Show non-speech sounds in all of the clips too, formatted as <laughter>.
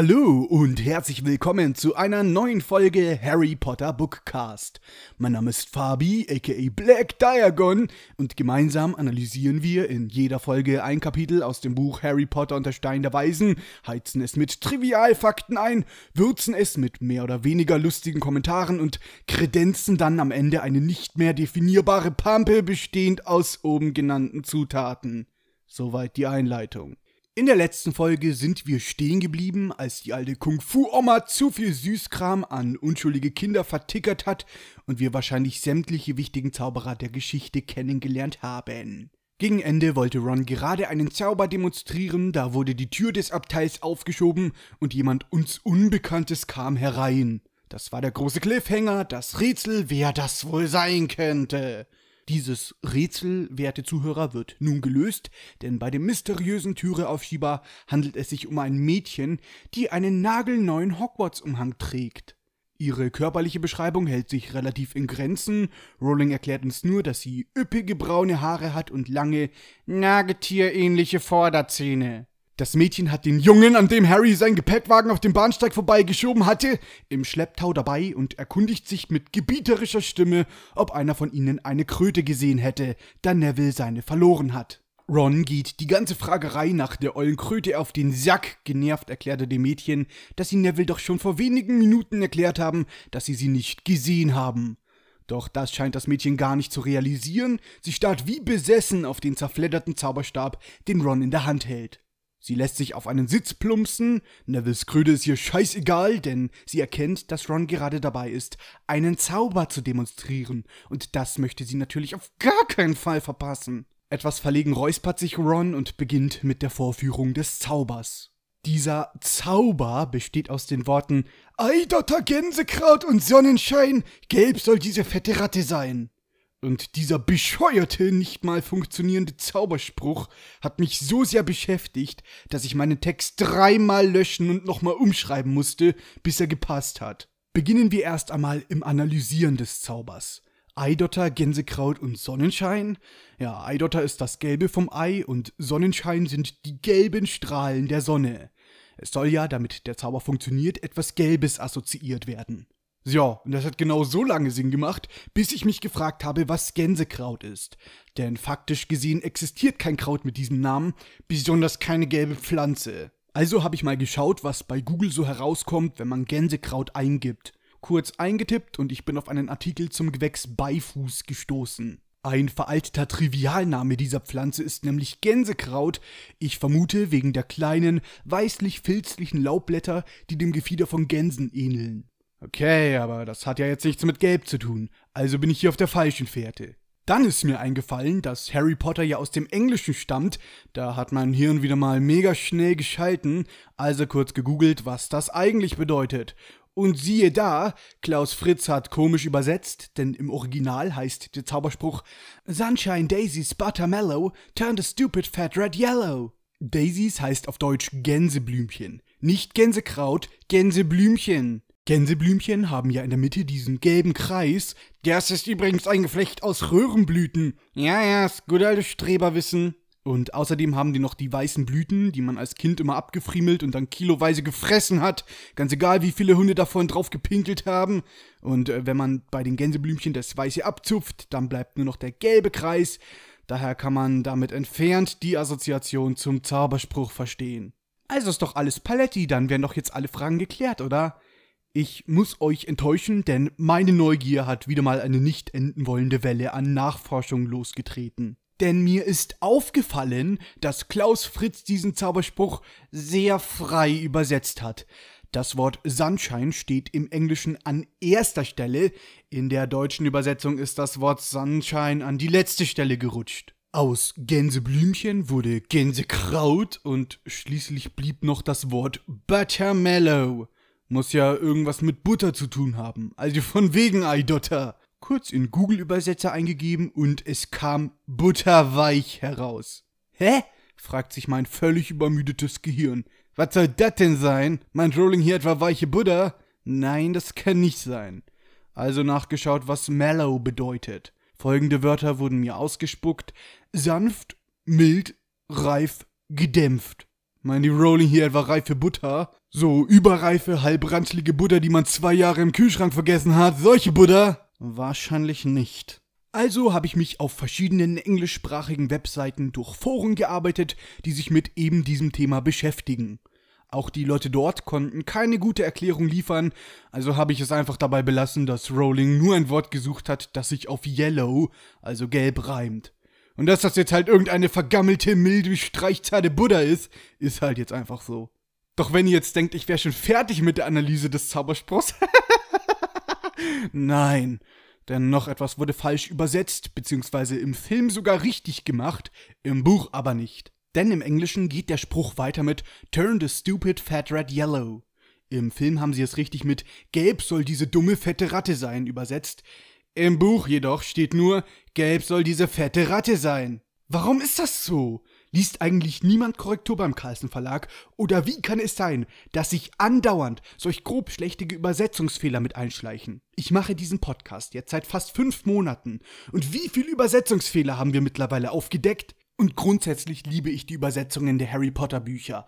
Hallo und herzlich willkommen zu einer neuen Folge Harry Potter Bookcast. Mein Name ist Fabi, aka Black Diagon, und gemeinsam analysieren wir in jeder Folge ein Kapitel aus dem Buch Harry Potter und der Stein der Weisen, heizen es mit Trivialfakten ein, würzen es mit mehr oder weniger lustigen Kommentaren und kredenzen dann am Ende eine nicht mehr definierbare Pampe bestehend aus oben genannten Zutaten. Soweit die Einleitung. In der letzten Folge sind wir stehen geblieben, als die alte Kung-Fu-Oma zu viel Süßkram an unschuldige Kinder vertickert hat und wir wahrscheinlich sämtliche wichtigen Zauberer der Geschichte kennengelernt haben. Gegen Ende wollte Ron gerade einen Zauber demonstrieren, da wurde die Tür des Abteils aufgeschoben und jemand uns Unbekanntes kam herein. Das war der große Cliffhanger, das Rätsel, wer das wohl sein könnte. Dieses Rätsel, werte Zuhörer, wird nun gelöst, denn bei dem mysteriösen Türeaufschieber handelt es sich um ein Mädchen, die einen nagelneuen Hogwarts-Umhang trägt. Ihre körperliche Beschreibung hält sich relativ in Grenzen. Rowling erklärt uns nur, dass sie üppige braune Haare hat und lange, nagetierähnliche Vorderzähne. Das Mädchen hat den Jungen, an dem Harry seinen Gepäckwagen auf dem Bahnsteig vorbeigeschoben hatte, im Schlepptau dabei und erkundigt sich mit gebieterischer Stimme, ob einer von ihnen eine Kröte gesehen hätte, da Neville seine verloren hat. Ron geht die ganze Fragerei nach der ollen Kröte auf den Sack. Genervt erklärte dem Mädchen, dass sie Neville doch schon vor wenigen Minuten erklärt haben, dass sie sie nicht gesehen haben. Doch das scheint das Mädchen gar nicht zu realisieren. Sie starrt wie besessen auf den zerfledderten Zauberstab, den Ron in der Hand hält. Sie lässt sich auf einen Sitz plumpsen, Nevils Kröte ist ihr scheißegal, denn sie erkennt, dass Ron gerade dabei ist, einen Zauber zu demonstrieren, und das möchte sie natürlich auf gar keinen Fall verpassen. Etwas verlegen räuspert sich Ron und beginnt mit der Vorführung des Zaubers. Dieser Zauber besteht aus den Worten Eidotter Gänsekraut und Sonnenschein, gelb soll diese fette Ratte sein. Und dieser bescheuerte, nicht mal funktionierende Zauberspruch hat mich so sehr beschäftigt, dass ich meinen Text dreimal löschen und nochmal umschreiben musste, bis er gepasst hat. Beginnen wir erst einmal im Analysieren des Zaubers. Eidotter, Gänsekraut und Sonnenschein? Ja, Eidotter ist das Gelbe vom Ei und Sonnenschein sind die gelben Strahlen der Sonne. Es soll ja, damit der Zauber funktioniert, etwas Gelbes assoziiert werden. Ja, und das hat genau so lange Sinn gemacht, bis ich mich gefragt habe, was Gänsekraut ist. Denn faktisch gesehen existiert kein Kraut mit diesem Namen, besonders keine gelbe Pflanze. Also habe ich mal geschaut, was bei Google so herauskommt, wenn man Gänsekraut eingibt. Kurz eingetippt und ich bin auf einen Artikel zum Gewächs Beifuß gestoßen. Ein veralteter Trivialname dieser Pflanze ist nämlich Gänsekraut, ich vermute wegen der kleinen, weißlich-filzlichen Laubblätter, die dem Gefieder von Gänsen ähneln. Okay, aber das hat ja jetzt nichts mit Gelb zu tun, also bin ich hier auf der falschen Fährte. Dann ist mir eingefallen, dass Harry Potter ja aus dem Englischen stammt, da hat mein Hirn wieder mal mega schnell geschalten, also kurz gegoogelt, was das eigentlich bedeutet. Und siehe da, Klaus Fritz hat komisch übersetzt, denn im Original heißt der Zauberspruch Sunshine Daisies Buttermellow turned a stupid fat red yellow. Daisies heißt auf Deutsch Gänseblümchen, nicht Gänsekraut, Gänseblümchen. Gänseblümchen haben ja in der Mitte diesen gelben Kreis. Das ist übrigens ein Geflecht aus Röhrenblüten. Ja, ja, ist gut alte Streberwissen. Und außerdem haben die noch die weißen Blüten, die man als Kind immer abgefriemelt und dann kiloweise gefressen hat. Ganz egal, wie viele Hunde davon drauf gepinkelt haben. Und äh, wenn man bei den Gänseblümchen das Weiße abzupft, dann bleibt nur noch der gelbe Kreis. Daher kann man damit entfernt die Assoziation zum Zauberspruch verstehen. Also ist doch alles Paletti, dann wären doch jetzt alle Fragen geklärt, oder? Ich muss euch enttäuschen, denn meine Neugier hat wieder mal eine nicht enden wollende Welle an Nachforschung losgetreten. Denn mir ist aufgefallen, dass Klaus Fritz diesen Zauberspruch sehr frei übersetzt hat. Das Wort Sunshine steht im Englischen an erster Stelle, in der deutschen Übersetzung ist das Wort Sunshine an die letzte Stelle gerutscht. Aus Gänseblümchen wurde Gänsekraut und schließlich blieb noch das Wort Buttermellow. Muss ja irgendwas mit Butter zu tun haben. Also von wegen Eidotter. Kurz in Google-Übersetzer eingegeben und es kam butterweich heraus. Hä? fragt sich mein völlig übermüdetes Gehirn. Was soll das denn sein? Meint Rowling hier etwa weiche Butter? Nein, das kann nicht sein. Also nachgeschaut, was mellow bedeutet. Folgende Wörter wurden mir ausgespuckt: sanft, mild, reif, gedämpft. Meint die Rowling hier etwa reife Butter? So überreife, halbranzlige Butter, die man zwei Jahre im Kühlschrank vergessen hat, solche Butter? Wahrscheinlich nicht. Also habe ich mich auf verschiedenen englischsprachigen Webseiten durch Foren gearbeitet, die sich mit eben diesem Thema beschäftigen. Auch die Leute dort konnten keine gute Erklärung liefern, also habe ich es einfach dabei belassen, dass Rowling nur ein Wort gesucht hat, das sich auf Yellow, also gelb, reimt. Und dass das jetzt halt irgendeine vergammelte, milde, Streichzahle Buddha ist, ist halt jetzt einfach so. Doch wenn ihr jetzt denkt, ich wäre schon fertig mit der Analyse des Zauberspruchs. <laughs> Nein, denn noch etwas wurde falsch übersetzt, beziehungsweise im Film sogar richtig gemacht, im Buch aber nicht. Denn im Englischen geht der Spruch weiter mit Turn the stupid fat rat yellow. Im Film haben sie es richtig mit Gelb soll diese dumme fette Ratte sein übersetzt. Im Buch jedoch steht nur Gelb soll diese fette Ratte sein. Warum ist das so? Liest eigentlich niemand Korrektur beim Carlsen Verlag? Oder wie kann es sein, dass sich andauernd solch grob schlechtige Übersetzungsfehler mit einschleichen? Ich mache diesen Podcast jetzt seit fast fünf Monaten. Und wie viele Übersetzungsfehler haben wir mittlerweile aufgedeckt? Und grundsätzlich liebe ich die Übersetzungen der Harry Potter Bücher.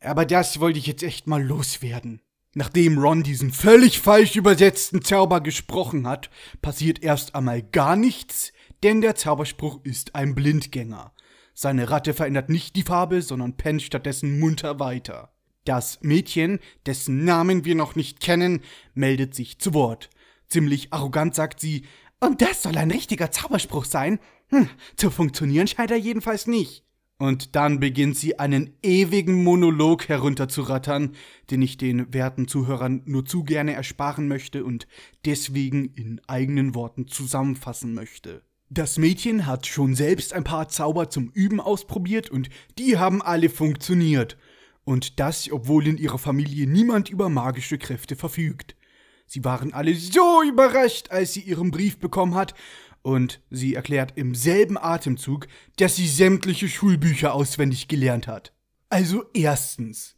Aber das wollte ich jetzt echt mal loswerden. Nachdem Ron diesen völlig falsch übersetzten Zauber gesprochen hat, passiert erst einmal gar nichts, denn der Zauberspruch ist ein Blindgänger. Seine Ratte verändert nicht die Farbe, sondern pennt stattdessen munter weiter. Das Mädchen, dessen Namen wir noch nicht kennen, meldet sich zu Wort. Ziemlich arrogant sagt sie, und das soll ein richtiger Zauberspruch sein? Hm, zu funktionieren scheint er jedenfalls nicht. Und dann beginnt sie einen ewigen Monolog herunterzurattern, den ich den werten Zuhörern nur zu gerne ersparen möchte und deswegen in eigenen Worten zusammenfassen möchte. Das Mädchen hat schon selbst ein paar Zauber zum Üben ausprobiert und die haben alle funktioniert. Und das, obwohl in ihrer Familie niemand über magische Kräfte verfügt. Sie waren alle so überrascht, als sie ihren Brief bekommen hat, und sie erklärt im selben Atemzug, dass sie sämtliche Schulbücher auswendig gelernt hat. Also erstens,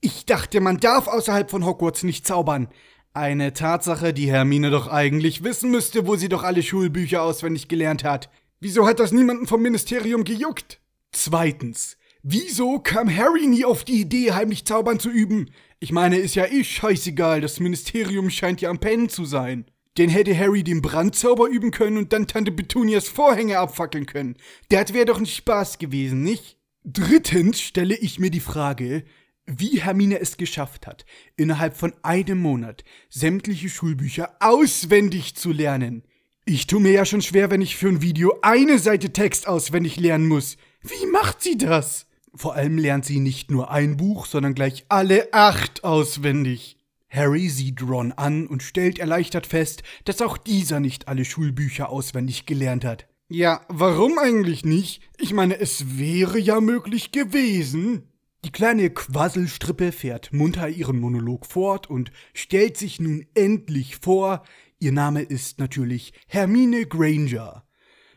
ich dachte, man darf außerhalb von Hogwarts nicht zaubern, eine Tatsache, die Hermine doch eigentlich wissen müsste, wo sie doch alle Schulbücher auswendig gelernt hat. Wieso hat das niemanden vom Ministerium gejuckt? Zweitens, wieso kam Harry nie auf die Idee, heimlich Zaubern zu üben? Ich meine, ist ja eh scheißegal, das Ministerium scheint ja am Pennen zu sein. Denn hätte Harry den Brandzauber üben können und dann Tante Petunias Vorhänge abfackeln können. Das wäre doch ein Spaß gewesen, nicht? Drittens stelle ich mir die Frage, wie Hermine es geschafft hat, innerhalb von einem Monat sämtliche Schulbücher auswendig zu lernen. Ich tu mir ja schon schwer, wenn ich für ein Video eine Seite Text auswendig lernen muss. Wie macht sie das? Vor allem lernt sie nicht nur ein Buch, sondern gleich alle acht auswendig. Harry sieht Ron an und stellt erleichtert fest, dass auch dieser nicht alle Schulbücher auswendig gelernt hat. Ja, warum eigentlich nicht? Ich meine, es wäre ja möglich gewesen. Die kleine Quasselstrippe fährt munter ihren Monolog fort und stellt sich nun endlich vor. Ihr Name ist natürlich Hermine Granger.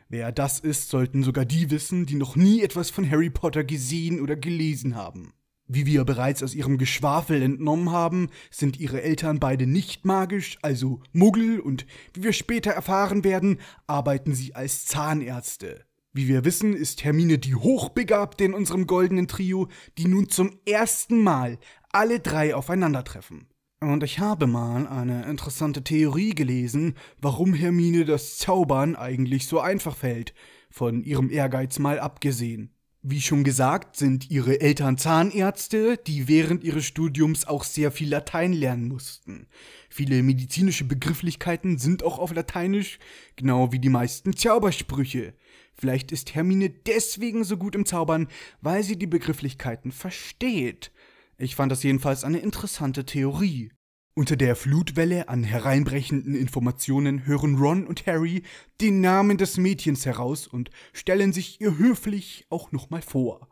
Wer das ist, sollten sogar die wissen, die noch nie etwas von Harry Potter gesehen oder gelesen haben. Wie wir bereits aus ihrem Geschwafel entnommen haben, sind ihre Eltern beide nicht magisch, also Muggel, und wie wir später erfahren werden, arbeiten sie als Zahnärzte. Wie wir wissen, ist Hermine die Hochbegabte in unserem goldenen Trio, die nun zum ersten Mal alle drei aufeinandertreffen. Und ich habe mal eine interessante Theorie gelesen, warum Hermine das Zaubern eigentlich so einfach fällt, von ihrem Ehrgeiz mal abgesehen. Wie schon gesagt, sind ihre Eltern Zahnärzte, die während ihres Studiums auch sehr viel Latein lernen mussten. Viele medizinische Begrifflichkeiten sind auch auf Lateinisch, genau wie die meisten Zaubersprüche. Vielleicht ist Hermine deswegen so gut im Zaubern, weil sie die Begrifflichkeiten versteht. Ich fand das jedenfalls eine interessante Theorie. Unter der Flutwelle an hereinbrechenden Informationen hören Ron und Harry den Namen des Mädchens heraus und stellen sich ihr höflich auch nochmal vor.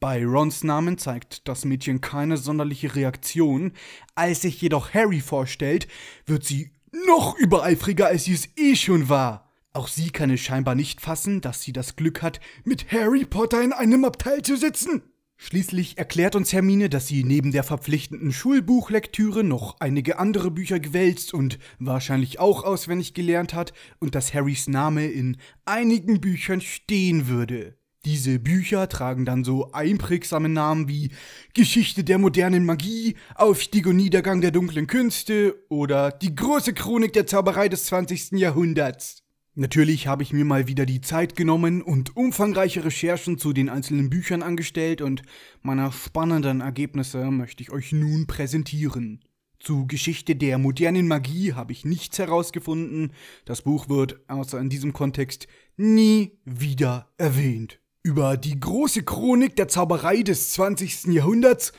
Bei Rons Namen zeigt das Mädchen keine sonderliche Reaktion, als sich jedoch Harry vorstellt, wird sie noch übereifriger, als sie es eh schon war. Auch sie kann es scheinbar nicht fassen, dass sie das Glück hat, mit Harry Potter in einem Abteil zu sitzen. Schließlich erklärt uns Hermine, dass sie neben der verpflichtenden Schulbuchlektüre noch einige andere Bücher gewälzt und wahrscheinlich auch auswendig gelernt hat und dass Harrys Name in einigen Büchern stehen würde. Diese Bücher tragen dann so einprägsame Namen wie Geschichte der modernen Magie, Aufstieg und Niedergang der dunklen Künste oder Die große Chronik der Zauberei des 20. Jahrhunderts. Natürlich habe ich mir mal wieder die Zeit genommen und umfangreiche Recherchen zu den einzelnen Büchern angestellt und meiner spannenden Ergebnisse möchte ich euch nun präsentieren. Zu Geschichte der modernen Magie habe ich nichts herausgefunden, das Buch wird außer in diesem Kontext nie wieder erwähnt. Über die große Chronik der Zauberei des 20. Jahrhunderts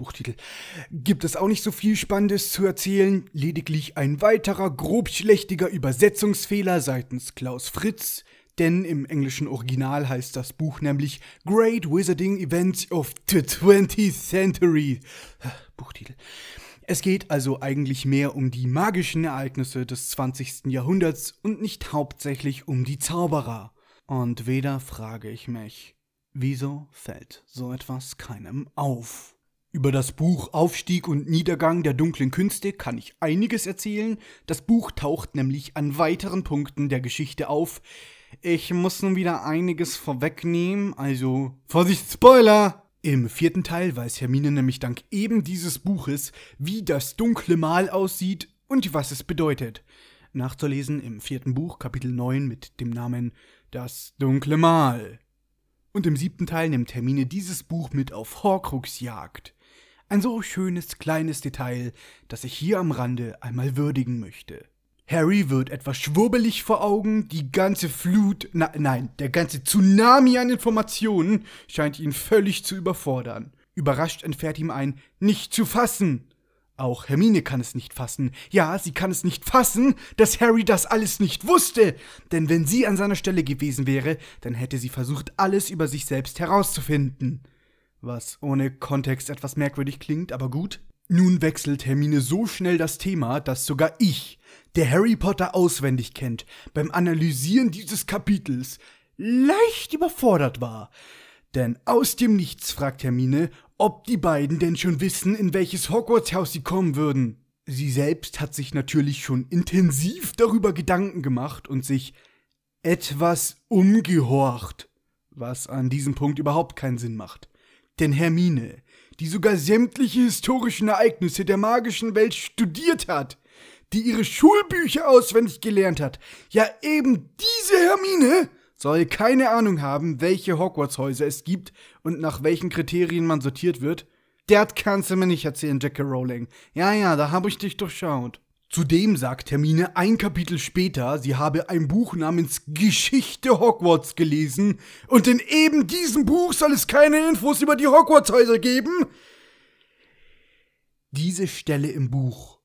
Buchtitel. Gibt es auch nicht so viel Spannendes zu erzählen, lediglich ein weiterer grobschlächtiger Übersetzungsfehler seitens Klaus Fritz, denn im englischen Original heißt das Buch nämlich Great Wizarding Events of the 20th Century. Buchtitel. Es geht also eigentlich mehr um die magischen Ereignisse des 20. Jahrhunderts und nicht hauptsächlich um die Zauberer. Und weder frage ich mich, wieso fällt so etwas keinem auf? Über das Buch Aufstieg und Niedergang der dunklen Künste kann ich einiges erzählen. Das Buch taucht nämlich an weiteren Punkten der Geschichte auf. Ich muss nun wieder einiges vorwegnehmen, also Vorsicht, Spoiler! Im vierten Teil weiß Hermine nämlich dank eben dieses Buches, wie das dunkle Mal aussieht und was es bedeutet. Nachzulesen im vierten Buch, Kapitel 9 mit dem Namen Das dunkle Mal. Und im siebten Teil nimmt Hermine dieses Buch mit auf Horcrux-Jagd. Ein so schönes kleines Detail, das ich hier am Rande einmal würdigen möchte. Harry wird etwas schwurbelig vor Augen, die ganze Flut, na, nein, der ganze Tsunami an Informationen scheint ihn völlig zu überfordern. Überrascht entfährt ihm ein nicht zu fassen. Auch Hermine kann es nicht fassen. Ja, sie kann es nicht fassen, dass Harry das alles nicht wusste. Denn wenn sie an seiner Stelle gewesen wäre, dann hätte sie versucht, alles über sich selbst herauszufinden was ohne Kontext etwas merkwürdig klingt, aber gut. Nun wechselt Hermine so schnell das Thema, dass sogar ich, der Harry Potter auswendig kennt, beim Analysieren dieses Kapitels leicht überfordert war. Denn aus dem Nichts fragt Hermine, ob die beiden denn schon wissen, in welches Hogwarts-Haus sie kommen würden. Sie selbst hat sich natürlich schon intensiv darüber Gedanken gemacht und sich etwas umgehorcht, was an diesem Punkt überhaupt keinen Sinn macht. Denn Hermine, die sogar sämtliche historischen Ereignisse der magischen Welt studiert hat, die ihre Schulbücher auswendig gelernt hat, ja eben diese Hermine soll keine Ahnung haben, welche Hogwarts-Häuser es gibt und nach welchen Kriterien man sortiert wird. Das kannst du mir nicht erzählen, J.K. Rowling. Ja, ja, da habe ich dich durchschaut. Zudem sagt Hermine ein Kapitel später, sie habe ein Buch namens Geschichte Hogwarts gelesen und in eben diesem Buch soll es keine Infos über die Hogwarts-Häuser geben. Diese Stelle im Buch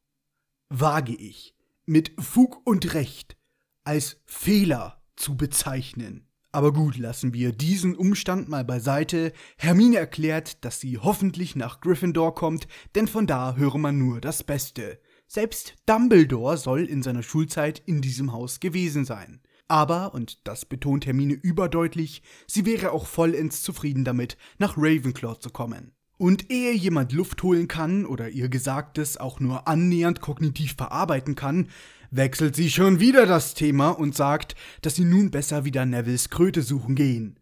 wage ich mit Fug und Recht als Fehler zu bezeichnen. Aber gut, lassen wir diesen Umstand mal beiseite. Hermine erklärt, dass sie hoffentlich nach Gryffindor kommt, denn von da höre man nur das Beste. Selbst Dumbledore soll in seiner Schulzeit in diesem Haus gewesen sein. Aber, und das betont Hermine überdeutlich, sie wäre auch vollends zufrieden damit, nach Ravenclaw zu kommen. Und ehe jemand Luft holen kann oder ihr Gesagtes auch nur annähernd kognitiv verarbeiten kann, wechselt sie schon wieder das Thema und sagt, dass sie nun besser wieder Nevilles Kröte suchen gehen.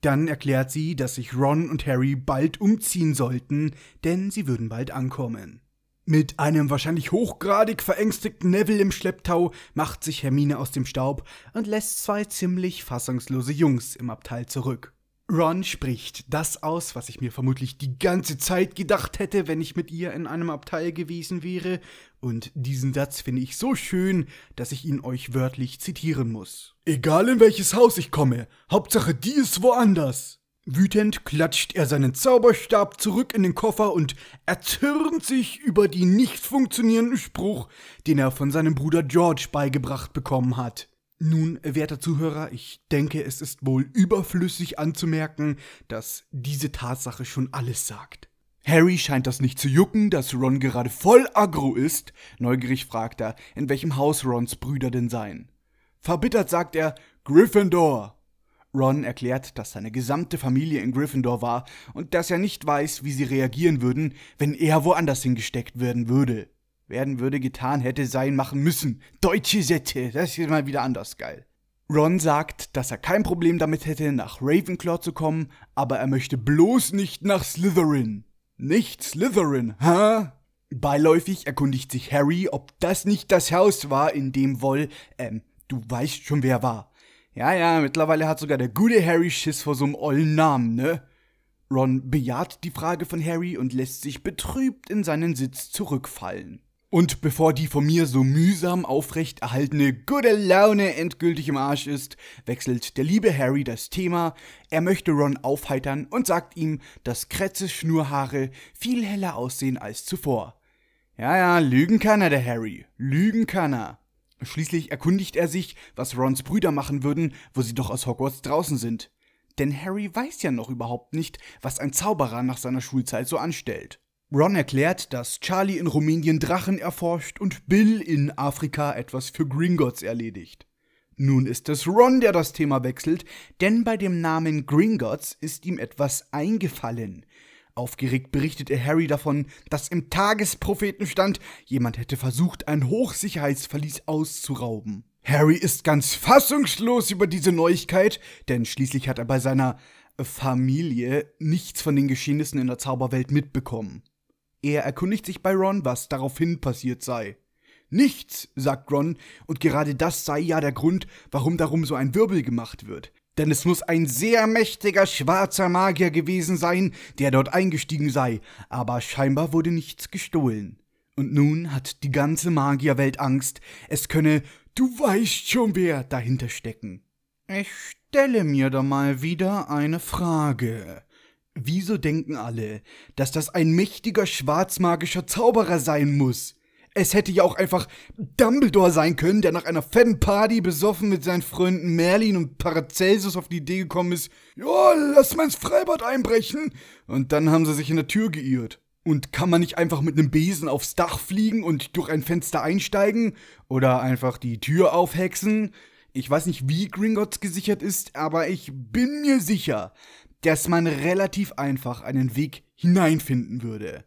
Dann erklärt sie, dass sich Ron und Harry bald umziehen sollten, denn sie würden bald ankommen. Mit einem wahrscheinlich hochgradig verängstigten Neville im Schlepptau macht sich Hermine aus dem Staub und lässt zwei ziemlich fassungslose Jungs im Abteil zurück. Ron spricht das aus, was ich mir vermutlich die ganze Zeit gedacht hätte, wenn ich mit ihr in einem Abteil gewesen wäre, und diesen Satz finde ich so schön, dass ich ihn euch wörtlich zitieren muss. Egal in welches Haus ich komme, Hauptsache die ist woanders. Wütend klatscht er seinen Zauberstab zurück in den Koffer und erzürnt sich über die nicht funktionierenden Spruch, den er von seinem Bruder George beigebracht bekommen hat. Nun, werter Zuhörer, ich denke, es ist wohl überflüssig anzumerken, dass diese Tatsache schon alles sagt. Harry scheint das nicht zu jucken, dass Ron gerade voll aggro ist. Neugierig fragt er, in welchem Haus Rons Brüder denn seien. Verbittert sagt er Gryffindor Ron erklärt, dass seine gesamte Familie in Gryffindor war und dass er nicht weiß, wie sie reagieren würden, wenn er woanders hingesteckt werden würde. Werden würde getan hätte sein machen müssen. Deutsche Sätze, das ist mal wieder anders geil. Ron sagt, dass er kein Problem damit hätte, nach Ravenclaw zu kommen, aber er möchte bloß nicht nach Slytherin. Nicht Slytherin, hä? Beiläufig erkundigt sich Harry, ob das nicht das Haus war, in dem Woll, ähm, du weißt schon wer war. Ja, ja, mittlerweile hat sogar der gute Harry Schiss vor so einem ollen Namen, ne? Ron bejaht die Frage von Harry und lässt sich betrübt in seinen Sitz zurückfallen. Und bevor die von mir so mühsam aufrecht erhaltene gute Laune endgültig im Arsch ist, wechselt der liebe Harry das Thema. Er möchte Ron aufheitern und sagt ihm, dass Kretzes Schnurhaare viel heller aussehen als zuvor. Ja, ja, lügen kann er, der Harry. Lügen kann er. Schließlich erkundigt er sich, was Rons Brüder machen würden, wo sie doch aus Hogwarts draußen sind. Denn Harry weiß ja noch überhaupt nicht, was ein Zauberer nach seiner Schulzeit so anstellt. Ron erklärt, dass Charlie in Rumänien Drachen erforscht und Bill in Afrika etwas für Gringotts erledigt. Nun ist es Ron, der das Thema wechselt, denn bei dem Namen Gringotts ist ihm etwas eingefallen. Aufgeregt berichtete Harry davon, dass im Tagespropheten stand, jemand hätte versucht, ein Hochsicherheitsverlies auszurauben. Harry ist ganz fassungslos über diese Neuigkeit, denn schließlich hat er bei seiner Familie nichts von den Geschehnissen in der Zauberwelt mitbekommen. Er erkundigt sich bei Ron, was daraufhin passiert sei. Nichts, sagt Ron, und gerade das sei ja der Grund, warum darum so ein Wirbel gemacht wird denn es muss ein sehr mächtiger schwarzer Magier gewesen sein, der dort eingestiegen sei, aber scheinbar wurde nichts gestohlen. Und nun hat die ganze Magierwelt Angst, es könne Du weißt schon wer dahinter stecken. Ich stelle mir da mal wieder eine Frage. Wieso denken alle, dass das ein mächtiger schwarzmagischer Zauberer sein muss? Es hätte ja auch einfach Dumbledore sein können, der nach einer fetten Party besoffen mit seinen Freunden Merlin und Paracelsus auf die Idee gekommen ist, ja, lass mal ins Freibad einbrechen. Und dann haben sie sich in der Tür geirrt. Und kann man nicht einfach mit einem Besen aufs Dach fliegen und durch ein Fenster einsteigen? Oder einfach die Tür aufhexen? Ich weiß nicht, wie Gringotts gesichert ist, aber ich bin mir sicher, dass man relativ einfach einen Weg hineinfinden würde.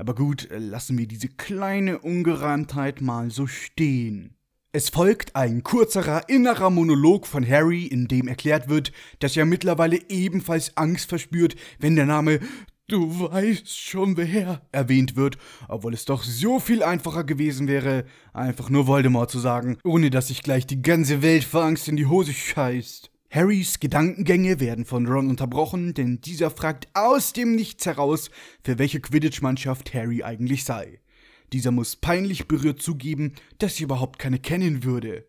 Aber gut, äh, lassen wir diese kleine Ungereimtheit mal so stehen. Es folgt ein kurzerer innerer Monolog von Harry, in dem erklärt wird, dass er mittlerweile ebenfalls Angst verspürt, wenn der Name Du weißt schon wer erwähnt wird, obwohl es doch so viel einfacher gewesen wäre, einfach nur Voldemort zu sagen, ohne dass sich gleich die ganze Welt vor Angst in die Hose scheißt. Harrys Gedankengänge werden von Ron unterbrochen, denn dieser fragt aus dem Nichts heraus, für welche Quidditch-Mannschaft Harry eigentlich sei. Dieser muss peinlich berührt zugeben, dass sie überhaupt keine kennen würde.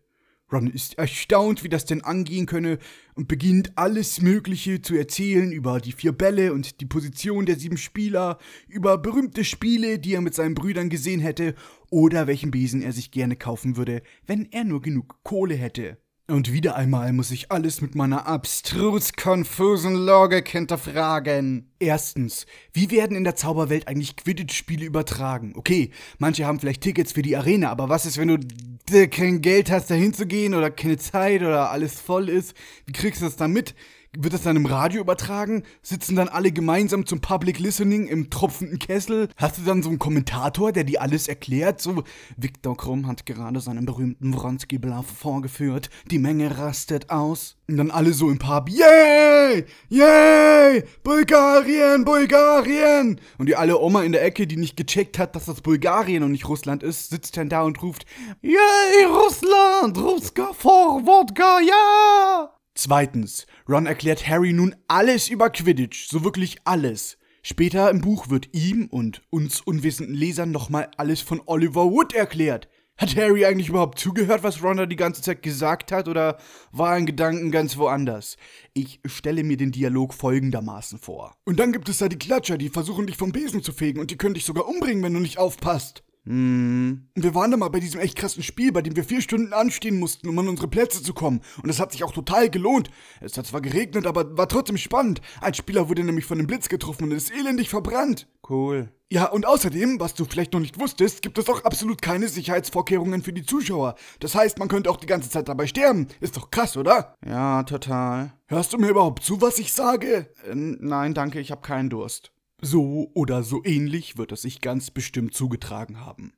Ron ist erstaunt, wie das denn angehen könne und beginnt alles Mögliche zu erzählen über die vier Bälle und die Position der sieben Spieler, über berühmte Spiele, die er mit seinen Brüdern gesehen hätte oder welchen Besen er sich gerne kaufen würde, wenn er nur genug Kohle hätte. Und wieder einmal muss ich alles mit meiner abstrus konfusen Logik hinterfragen. Erstens, wie werden in der Zauberwelt eigentlich Quidditch-Spiele übertragen? Okay, manche haben vielleicht Tickets für die Arena, aber was ist, wenn du kein Geld hast, da hinzugehen oder keine Zeit oder alles voll ist? Wie kriegst du das dann mit? wird das dann im Radio übertragen? Sitzen dann alle gemeinsam zum Public Listening im tropfenden Kessel? Hast du dann so einen Kommentator, der dir alles erklärt? So, Viktor Krumm hat gerade seinen berühmten Wronski-Bluff vorgeführt. Die Menge rastet aus. Und dann alle so im Pub. Yay! Yay! Bulgarien! Bulgarien! Und die alle Oma in der Ecke, die nicht gecheckt hat, dass das Bulgarien und nicht Russland ist, sitzt dann da und ruft Yay, Russland! Ruska vor Wodka, ja! Zweitens, Ron erklärt Harry nun alles über Quidditch, so wirklich alles. Später im Buch wird ihm und uns unwissenden Lesern nochmal alles von Oliver Wood erklärt. Hat Harry eigentlich überhaupt zugehört, was Ron da die ganze Zeit gesagt hat, oder war ein Gedanken ganz woanders? Ich stelle mir den Dialog folgendermaßen vor. Und dann gibt es da die Klatscher, die versuchen dich vom Besen zu fegen und die können dich sogar umbringen, wenn du nicht aufpasst. Mhm. wir waren da mal bei diesem echt krassen Spiel, bei dem wir vier Stunden anstehen mussten, um an unsere Plätze zu kommen. Und es hat sich auch total gelohnt. Es hat zwar geregnet, aber war trotzdem spannend. Ein Spieler wurde nämlich von einem Blitz getroffen und ist elendig verbrannt. Cool. Ja, und außerdem, was du vielleicht noch nicht wusstest, gibt es auch absolut keine Sicherheitsvorkehrungen für die Zuschauer. Das heißt, man könnte auch die ganze Zeit dabei sterben. Ist doch krass, oder? Ja, total. Hörst du mir überhaupt zu, was ich sage? Äh, nein, danke, ich habe keinen Durst. So oder so ähnlich wird es sich ganz bestimmt zugetragen haben.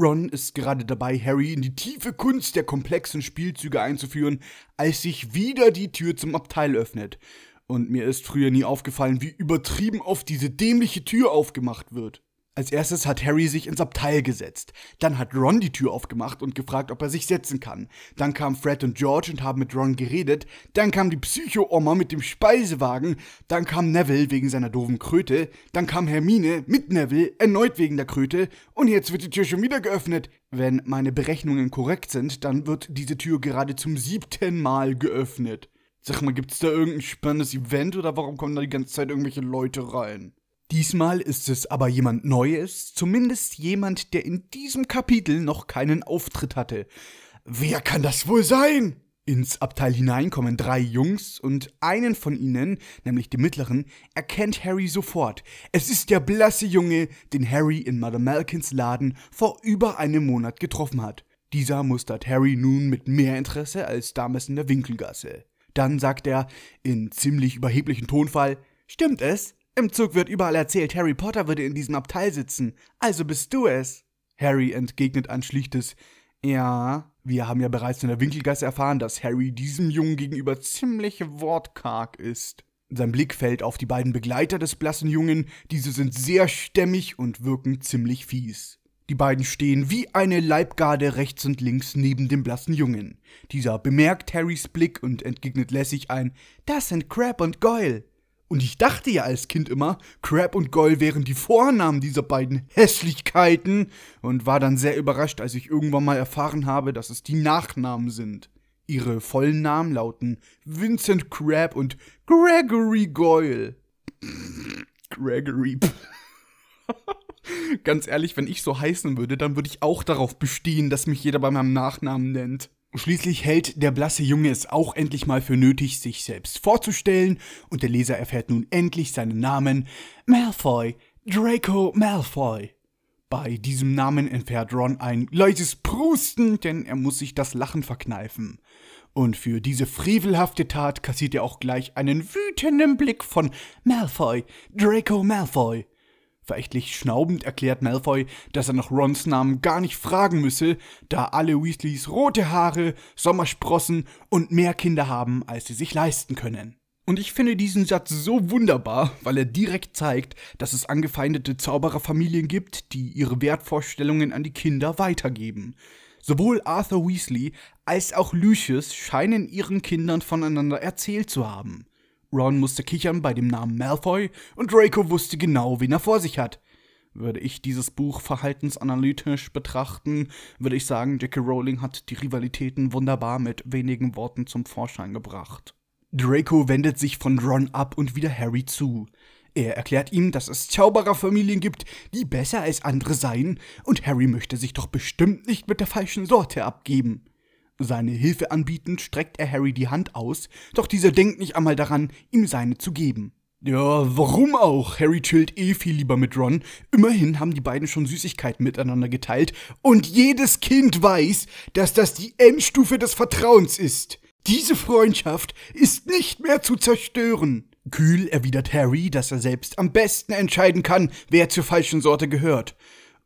Ron ist gerade dabei, Harry in die tiefe Kunst der komplexen Spielzüge einzuführen, als sich wieder die Tür zum Abteil öffnet. Und mir ist früher nie aufgefallen, wie übertrieben oft diese dämliche Tür aufgemacht wird. Als erstes hat Harry sich ins Abteil gesetzt. Dann hat Ron die Tür aufgemacht und gefragt, ob er sich setzen kann. Dann kamen Fred und George und haben mit Ron geredet. Dann kam die Psycho-Oma mit dem Speisewagen. Dann kam Neville wegen seiner doofen Kröte. Dann kam Hermine mit Neville erneut wegen der Kröte. Und jetzt wird die Tür schon wieder geöffnet. Wenn meine Berechnungen korrekt sind, dann wird diese Tür gerade zum siebten Mal geöffnet. Sag mal, gibt's da irgendein spannendes Event oder warum kommen da die ganze Zeit irgendwelche Leute rein? Diesmal ist es aber jemand Neues, zumindest jemand, der in diesem Kapitel noch keinen Auftritt hatte. Wer kann das wohl sein? Ins Abteil hinein kommen drei Jungs und einen von ihnen, nämlich den mittleren, erkennt Harry sofort. Es ist der blasse Junge, den Harry in Mother Malkins Laden vor über einem Monat getroffen hat. Dieser mustert Harry nun mit mehr Interesse als damals in der Winkelgasse. Dann sagt er, in ziemlich überheblichem Tonfall, Stimmt es? Im Zug wird überall erzählt, Harry Potter würde in diesem Abteil sitzen. Also bist du es. Harry entgegnet ein schlichtes Ja. Wir haben ja bereits in der Winkelgasse erfahren, dass Harry diesem Jungen gegenüber ziemlich wortkarg ist. Sein Blick fällt auf die beiden Begleiter des blassen Jungen, diese sind sehr stämmig und wirken ziemlich fies. Die beiden stehen wie eine Leibgarde rechts und links neben dem blassen Jungen. Dieser bemerkt Harrys Blick und entgegnet lässig ein Das sind Crab und Goyle. Und ich dachte ja als Kind immer, Crab und Goll wären die Vornamen dieser beiden Hässlichkeiten und war dann sehr überrascht, als ich irgendwann mal erfahren habe, dass es die Nachnamen sind. Ihre vollen Namen lauten Vincent Crab und Gregory Goyle. Gregory. <laughs> Ganz ehrlich, wenn ich so heißen würde, dann würde ich auch darauf bestehen, dass mich jeder bei meinem Nachnamen nennt. Schließlich hält der blasse Junge es auch endlich mal für nötig, sich selbst vorzustellen, und der Leser erfährt nun endlich seinen Namen Malfoy, Draco Malfoy. Bei diesem Namen entfährt Ron ein leises Prusten, denn er muss sich das Lachen verkneifen. Und für diese frevelhafte Tat kassiert er auch gleich einen wütenden Blick von Malfoy, Draco Malfoy. Verächtlich schnaubend erklärt Malfoy, dass er nach Rons Namen gar nicht fragen müsse, da alle Weasleys rote Haare, Sommersprossen und mehr Kinder haben, als sie sich leisten können. Und ich finde diesen Satz so wunderbar, weil er direkt zeigt, dass es angefeindete Zaubererfamilien gibt, die ihre Wertvorstellungen an die Kinder weitergeben. Sowohl Arthur Weasley als auch Lucius scheinen ihren Kindern voneinander erzählt zu haben. Ron musste kichern bei dem Namen Malfoy und Draco wusste genau, wen er vor sich hat. Würde ich dieses Buch verhaltensanalytisch betrachten, würde ich sagen, Jackie Rowling hat die Rivalitäten wunderbar mit wenigen Worten zum Vorschein gebracht. Draco wendet sich von Ron ab und wieder Harry zu. Er erklärt ihm, dass es Zaubererfamilien gibt, die besser als andere seien, und Harry möchte sich doch bestimmt nicht mit der falschen Sorte abgeben. Seine Hilfe anbietend streckt er Harry die Hand aus, doch dieser denkt nicht einmal daran, ihm seine zu geben. Ja, warum auch? Harry chillt eh viel lieber mit Ron. Immerhin haben die beiden schon Süßigkeiten miteinander geteilt und jedes Kind weiß, dass das die Endstufe des Vertrauens ist. Diese Freundschaft ist nicht mehr zu zerstören. Kühl erwidert Harry, dass er selbst am besten entscheiden kann, wer zur falschen Sorte gehört.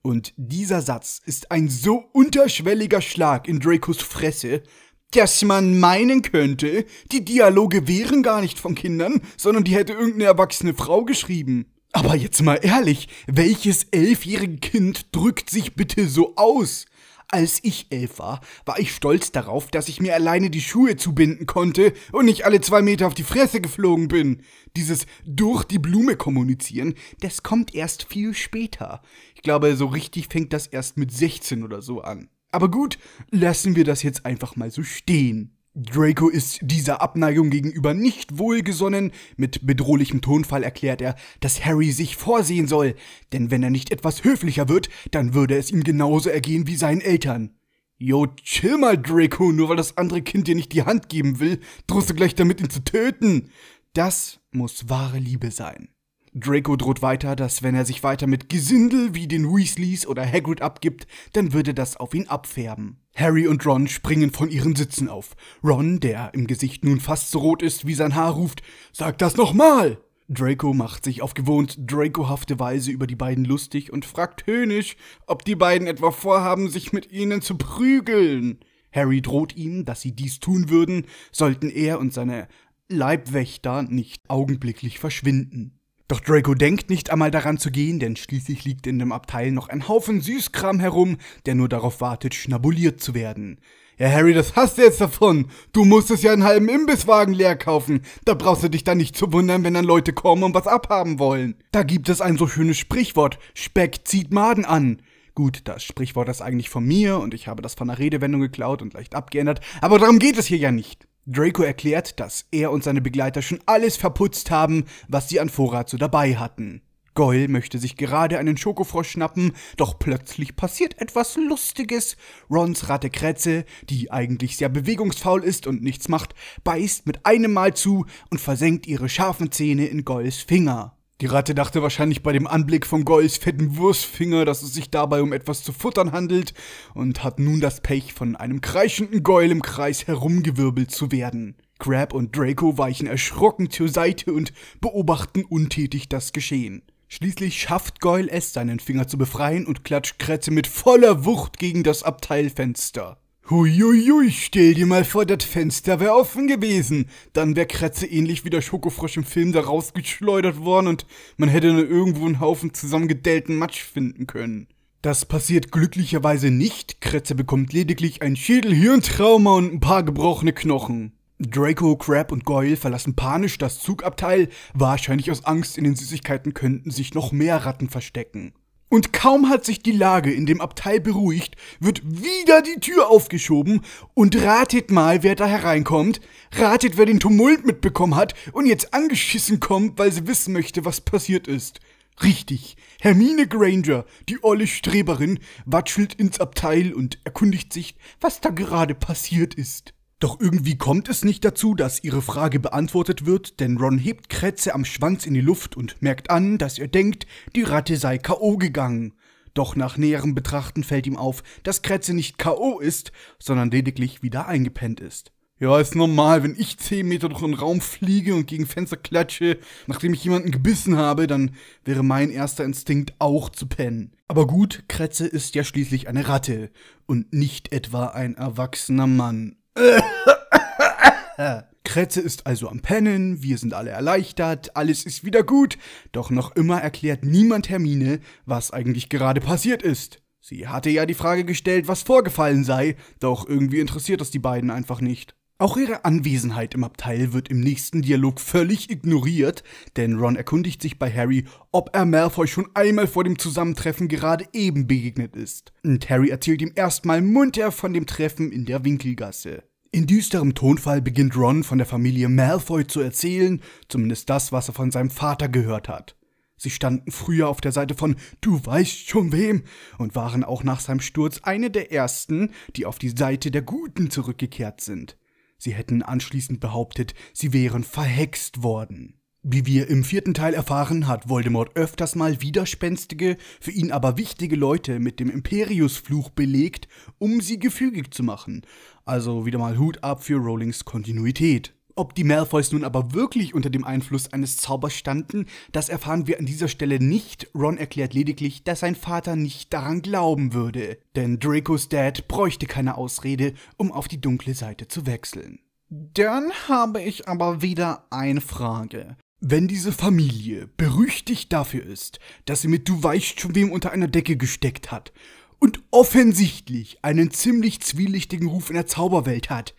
Und dieser Satz ist ein so unterschwelliger Schlag in Dracos Fresse, dass man meinen könnte, die Dialoge wären gar nicht von Kindern, sondern die hätte irgendeine erwachsene Frau geschrieben. Aber jetzt mal ehrlich, welches elfjährige Kind drückt sich bitte so aus? Als ich elf war, war ich stolz darauf, dass ich mir alleine die Schuhe zubinden konnte und nicht alle zwei Meter auf die Fresse geflogen bin. Dieses durch die Blume kommunizieren, das kommt erst viel später. Ich glaube, so richtig fängt das erst mit 16 oder so an. Aber gut, lassen wir das jetzt einfach mal so stehen. Draco ist dieser Abneigung gegenüber nicht wohlgesonnen. Mit bedrohlichem Tonfall erklärt er, dass Harry sich vorsehen soll, denn wenn er nicht etwas höflicher wird, dann würde es ihm genauso ergehen wie seinen Eltern. Jo, chill mal, Draco, nur weil das andere Kind dir nicht die Hand geben will, drohst du gleich damit, ihn zu töten. Das muss wahre Liebe sein. Draco droht weiter, dass wenn er sich weiter mit Gesindel wie den Weasleys oder Hagrid abgibt, dann würde das auf ihn abfärben. Harry und Ron springen von ihren Sitzen auf. Ron, der im Gesicht nun fast so rot ist wie sein Haar, ruft, Sag das nochmal! Draco macht sich auf gewohnt Dracohafte Weise über die beiden lustig und fragt höhnisch, ob die beiden etwa vorhaben, sich mit ihnen zu prügeln. Harry droht ihm, dass sie dies tun würden, sollten er und seine Leibwächter nicht augenblicklich verschwinden. Doch Draco denkt nicht einmal daran zu gehen, denn schließlich liegt in dem Abteil noch ein Haufen Süßkram herum, der nur darauf wartet, schnabuliert zu werden. Ja, Harry, das hast du jetzt davon. Du musstest ja einen halben Imbisswagen leer kaufen. Da brauchst du dich dann nicht zu wundern, wenn dann Leute kommen und was abhaben wollen. Da gibt es ein so schönes Sprichwort. Speck zieht Maden an. Gut, das Sprichwort ist eigentlich von mir und ich habe das von einer Redewendung geklaut und leicht abgeändert, aber darum geht es hier ja nicht. Draco erklärt, dass er und seine Begleiter schon alles verputzt haben, was sie an Vorrat so dabei hatten. Goyle möchte sich gerade einen Schokofrosch schnappen, doch plötzlich passiert etwas Lustiges. Rons Ratte Kretze, die eigentlich sehr bewegungsfaul ist und nichts macht, beißt mit einem Mal zu und versenkt ihre scharfen Zähne in Goyles Finger. Die Ratte dachte wahrscheinlich bei dem Anblick von Golls fetten Wurstfinger, dass es sich dabei um etwas zu futtern handelt und hat nun das Pech, von einem kreischenden Goyle im Kreis herumgewirbelt zu werden. Crab und Draco weichen erschrocken zur Seite und beobachten untätig das Geschehen. Schließlich schafft Goyle es, seinen Finger zu befreien und klatscht Kretze mit voller Wucht gegen das Abteilfenster. Huiuiui, stell dir mal vor, das Fenster wäre offen gewesen. Dann wäre Kretze ähnlich wie der Schokofrosch im Film da rausgeschleudert worden und man hätte nur irgendwo einen Haufen zusammengedellten Matsch finden können. Das passiert glücklicherweise nicht. Kretze bekommt lediglich ein Schädelhirntrauma und ein paar gebrochene Knochen. Draco, Crab und Goyle verlassen panisch das Zugabteil, wahrscheinlich aus Angst, in den Süßigkeiten könnten sich noch mehr Ratten verstecken. Und kaum hat sich die Lage in dem Abteil beruhigt, wird wieder die Tür aufgeschoben und ratet mal, wer da hereinkommt, ratet, wer den Tumult mitbekommen hat und jetzt angeschissen kommt, weil sie wissen möchte, was passiert ist. Richtig, Hermine Granger, die olle Streberin, watschelt ins Abteil und erkundigt sich, was da gerade passiert ist. Doch irgendwie kommt es nicht dazu, dass ihre Frage beantwortet wird, denn Ron hebt Kretze am Schwanz in die Luft und merkt an, dass er denkt, die Ratte sei K.O. gegangen. Doch nach näherem Betrachten fällt ihm auf, dass Kretze nicht K.O. ist, sondern lediglich wieder eingepennt ist. Ja, ist normal, wenn ich 10 Meter durch den Raum fliege und gegen Fenster klatsche, nachdem ich jemanden gebissen habe, dann wäre mein erster Instinkt auch zu pennen. Aber gut, Kretze ist ja schließlich eine Ratte und nicht etwa ein erwachsener Mann. <laughs> Kretze ist also am Pennen, wir sind alle erleichtert, alles ist wieder gut, doch noch immer erklärt niemand Hermine, was eigentlich gerade passiert ist. Sie hatte ja die Frage gestellt, was vorgefallen sei, doch irgendwie interessiert das die beiden einfach nicht. Auch ihre Anwesenheit im Abteil wird im nächsten Dialog völlig ignoriert, denn Ron erkundigt sich bei Harry, ob er Malfoy schon einmal vor dem Zusammentreffen gerade eben begegnet ist. Und Harry erzählt ihm erstmal munter von dem Treffen in der Winkelgasse. In düsterem Tonfall beginnt Ron von der Familie Malfoy zu erzählen, zumindest das, was er von seinem Vater gehört hat. Sie standen früher auf der Seite von Du weißt schon wem und waren auch nach seinem Sturz eine der ersten, die auf die Seite der Guten zurückgekehrt sind. Sie hätten anschließend behauptet, sie wären verhext worden. Wie wir im vierten Teil erfahren, hat Voldemort öfters mal widerspenstige, für ihn aber wichtige Leute mit dem Imperiusfluch belegt, um sie gefügig zu machen. Also wieder mal Hut ab für Rowlings Kontinuität. Ob die Malfoys nun aber wirklich unter dem Einfluss eines Zaubers standen, das erfahren wir an dieser Stelle nicht. Ron erklärt lediglich, dass sein Vater nicht daran glauben würde. Denn Dracos Dad bräuchte keine Ausrede, um auf die dunkle Seite zu wechseln. Dann habe ich aber wieder eine Frage. Wenn diese Familie berüchtigt dafür ist, dass sie mit du weißt schon wem unter einer Decke gesteckt hat und offensichtlich einen ziemlich zwielichtigen Ruf in der Zauberwelt hat,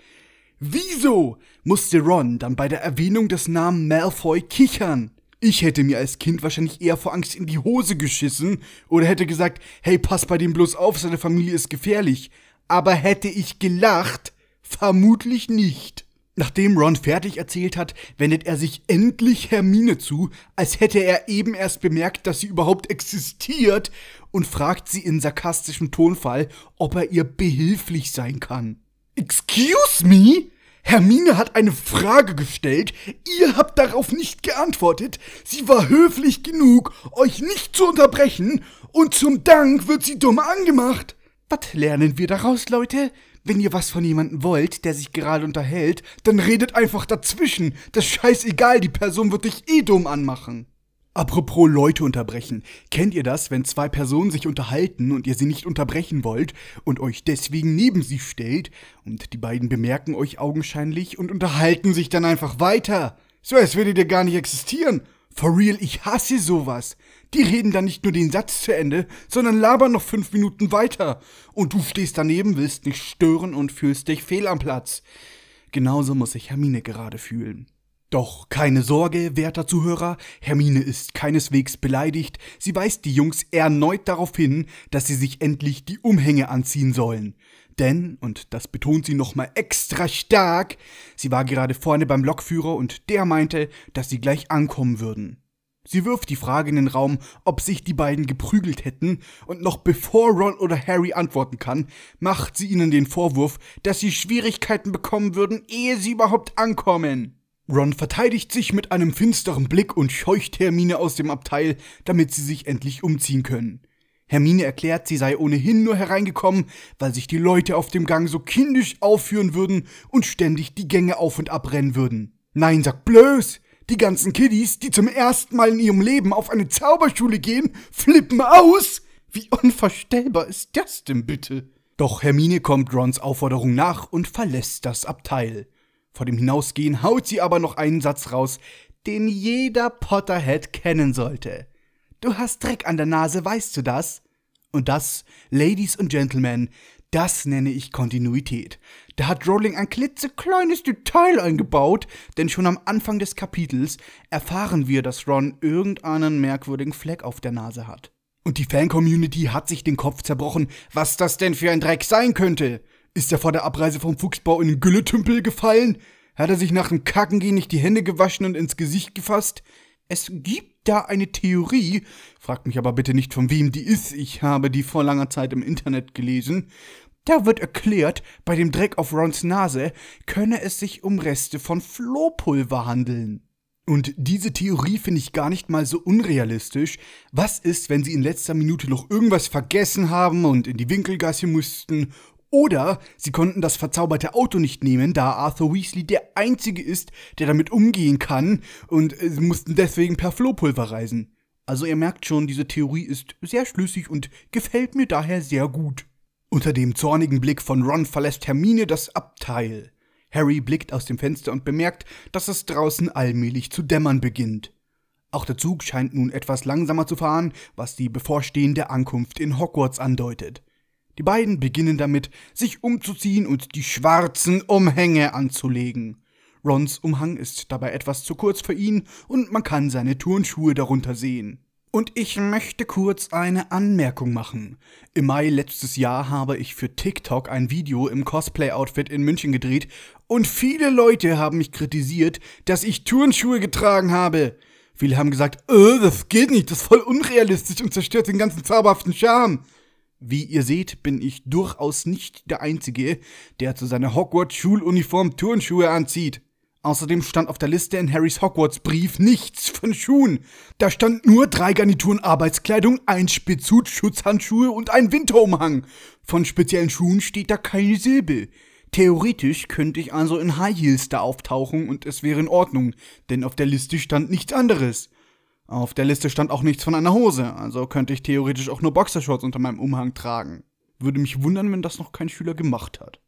Wieso musste Ron dann bei der Erwähnung des Namens Malfoy kichern? Ich hätte mir als Kind wahrscheinlich eher vor Angst in die Hose geschissen oder hätte gesagt, hey, pass bei dem bloß auf, seine Familie ist gefährlich. Aber hätte ich gelacht? Vermutlich nicht. Nachdem Ron fertig erzählt hat, wendet er sich endlich Hermine zu, als hätte er eben erst bemerkt, dass sie überhaupt existiert und fragt sie in sarkastischem Tonfall, ob er ihr behilflich sein kann. Excuse me? Hermine hat eine Frage gestellt, ihr habt darauf nicht geantwortet, sie war höflich genug, euch nicht zu unterbrechen, und zum Dank wird sie dumm angemacht. Was lernen wir daraus, Leute? Wenn ihr was von jemandem wollt, der sich gerade unterhält, dann redet einfach dazwischen. Das scheißegal, die Person wird dich eh dumm anmachen. Apropos Leute unterbrechen. Kennt ihr das, wenn zwei Personen sich unterhalten und ihr sie nicht unterbrechen wollt und euch deswegen neben sie stellt und die beiden bemerken euch augenscheinlich und unterhalten sich dann einfach weiter? So als würdet ihr gar nicht existieren. For real, ich hasse sowas. Die reden dann nicht nur den Satz zu Ende, sondern labern noch fünf Minuten weiter. Und du stehst daneben, willst nicht stören und fühlst dich fehl am Platz. Genauso muss sich Hermine gerade fühlen. Doch keine Sorge, werter Zuhörer, Hermine ist keineswegs beleidigt, sie weist die Jungs erneut darauf hin, dass sie sich endlich die Umhänge anziehen sollen. Denn, und das betont sie nochmal extra stark, sie war gerade vorne beim Lokführer und der meinte, dass sie gleich ankommen würden. Sie wirft die Frage in den Raum, ob sich die beiden geprügelt hätten, und noch bevor Ron oder Harry antworten kann, macht sie ihnen den Vorwurf, dass sie Schwierigkeiten bekommen würden, ehe sie überhaupt ankommen. Ron verteidigt sich mit einem finsteren Blick und scheucht Hermine aus dem Abteil, damit sie sich endlich umziehen können. Hermine erklärt, sie sei ohnehin nur hereingekommen, weil sich die Leute auf dem Gang so kindisch aufführen würden und ständig die Gänge auf und abrennen würden. Nein, sagt Blöß! Die ganzen Kiddies, die zum ersten Mal in ihrem Leben auf eine Zauberschule gehen, flippen aus! Wie unvorstellbar ist das denn bitte? Doch Hermine kommt Rons Aufforderung nach und verlässt das Abteil. Vor dem Hinausgehen haut sie aber noch einen Satz raus, den jeder Potterhead kennen sollte. Du hast Dreck an der Nase, weißt du das? Und das, Ladies und Gentlemen, das nenne ich Kontinuität. Da hat Rowling ein klitzekleines Detail eingebaut, denn schon am Anfang des Kapitels erfahren wir, dass Ron irgendeinen merkwürdigen Fleck auf der Nase hat. Und die Fan-Community hat sich den Kopf zerbrochen, was das denn für ein Dreck sein könnte. Ist er vor der Abreise vom Fuchsbau in den Gülletümpel gefallen? Hat er sich nach dem Kackengehen nicht die Hände gewaschen und ins Gesicht gefasst? Es gibt da eine Theorie, fragt mich aber bitte nicht, von wem die ist, ich habe die vor langer Zeit im Internet gelesen. Da wird erklärt, bei dem Dreck auf Rons Nase könne es sich um Reste von Flohpulver handeln. Und diese Theorie finde ich gar nicht mal so unrealistisch. Was ist, wenn sie in letzter Minute noch irgendwas vergessen haben und in die Winkelgasse mussten oder sie konnten das verzauberte Auto nicht nehmen, da Arthur Weasley der Einzige ist, der damit umgehen kann und äh, sie mussten deswegen per Flohpulver reisen. Also ihr merkt schon, diese Theorie ist sehr schlüssig und gefällt mir daher sehr gut. Unter dem zornigen Blick von Ron verlässt Hermine das Abteil. Harry blickt aus dem Fenster und bemerkt, dass es draußen allmählich zu dämmern beginnt. Auch der Zug scheint nun etwas langsamer zu fahren, was die bevorstehende Ankunft in Hogwarts andeutet. Die beiden beginnen damit, sich umzuziehen und die schwarzen Umhänge anzulegen. Rons Umhang ist dabei etwas zu kurz für ihn und man kann seine Turnschuhe darunter sehen. Und ich möchte kurz eine Anmerkung machen. Im Mai letztes Jahr habe ich für TikTok ein Video im Cosplay-Outfit in München gedreht und viele Leute haben mich kritisiert, dass ich Turnschuhe getragen habe. Viele haben gesagt, öh, das geht nicht, das ist voll unrealistisch und zerstört den ganzen zauberhaften Charme. Wie ihr seht, bin ich durchaus nicht der Einzige, der zu seiner Hogwarts-Schuluniform Turnschuhe anzieht. Außerdem stand auf der Liste in Harrys Hogwarts-Brief nichts von Schuhen. Da stand nur drei Garnituren Arbeitskleidung, ein Spitzhut, Schutzhandschuhe und ein Winterumhang. Von speziellen Schuhen steht da keine Silbe. Theoretisch könnte ich also in High Heels da auftauchen und es wäre in Ordnung, denn auf der Liste stand nichts anderes. Auf der Liste stand auch nichts von einer Hose, also könnte ich theoretisch auch nur Boxershorts unter meinem Umhang tragen. Würde mich wundern, wenn das noch kein Schüler gemacht hat.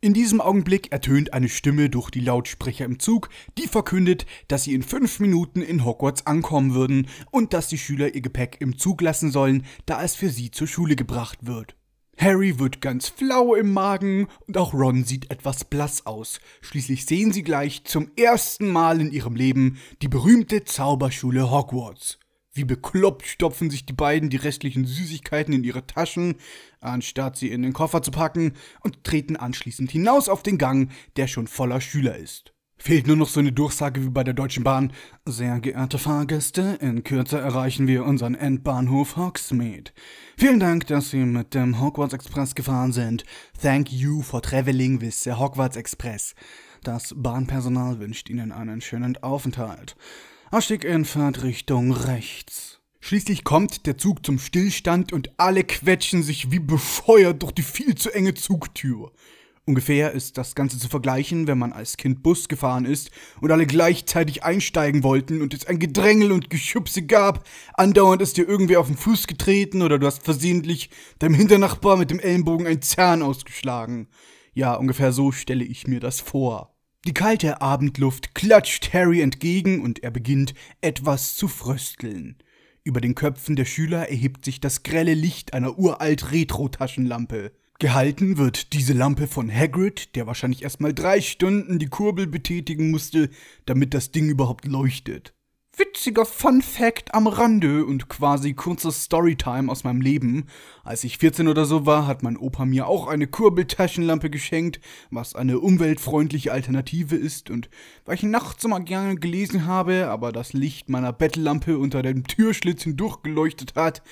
In diesem Augenblick ertönt eine Stimme durch die Lautsprecher im Zug, die verkündet, dass sie in fünf Minuten in Hogwarts ankommen würden und dass die Schüler ihr Gepäck im Zug lassen sollen, da es für sie zur Schule gebracht wird. Harry wird ganz flau im Magen und auch Ron sieht etwas blass aus. Schließlich sehen sie gleich zum ersten Mal in ihrem Leben die berühmte Zauberschule Hogwarts. Wie bekloppt stopfen sich die beiden die restlichen Süßigkeiten in ihre Taschen, anstatt sie in den Koffer zu packen, und treten anschließend hinaus auf den Gang, der schon voller Schüler ist. Fehlt nur noch so eine Durchsage wie bei der Deutschen Bahn. Sehr geehrte Fahrgäste, in Kürze erreichen wir unseren Endbahnhof Hogsmeade. Vielen Dank, dass Sie mit dem Hogwarts Express gefahren sind. Thank you for traveling with the Hogwarts Express. Das Bahnpersonal wünscht Ihnen einen schönen Aufenthalt. Ausstieg in Fahrtrichtung rechts. Schließlich kommt der Zug zum Stillstand und alle quetschen sich wie befeuert durch die viel zu enge Zugtür. Ungefähr ist das Ganze zu vergleichen, wenn man als Kind Bus gefahren ist und alle gleichzeitig einsteigen wollten und es ein Gedrängel und Geschubse gab. Andauernd ist dir irgendwer auf den Fuß getreten oder du hast versehentlich deinem Hinternachbar mit dem Ellenbogen ein Zahn ausgeschlagen. Ja, ungefähr so stelle ich mir das vor. Die kalte Abendluft klatscht Harry entgegen und er beginnt etwas zu frösteln. Über den Köpfen der Schüler erhebt sich das grelle Licht einer uralt Retro-Taschenlampe. Gehalten wird diese Lampe von Hagrid, der wahrscheinlich erstmal drei Stunden die Kurbel betätigen musste, damit das Ding überhaupt leuchtet. Witziger Fun Fact am Rande und quasi kurzer Storytime aus meinem Leben. Als ich 14 oder so war, hat mein Opa mir auch eine Kurbeltaschenlampe geschenkt, was eine umweltfreundliche Alternative ist und weil ich nachts immer gerne gelesen habe, aber das Licht meiner Bettlampe unter dem Türschlitz hindurch geleuchtet hat,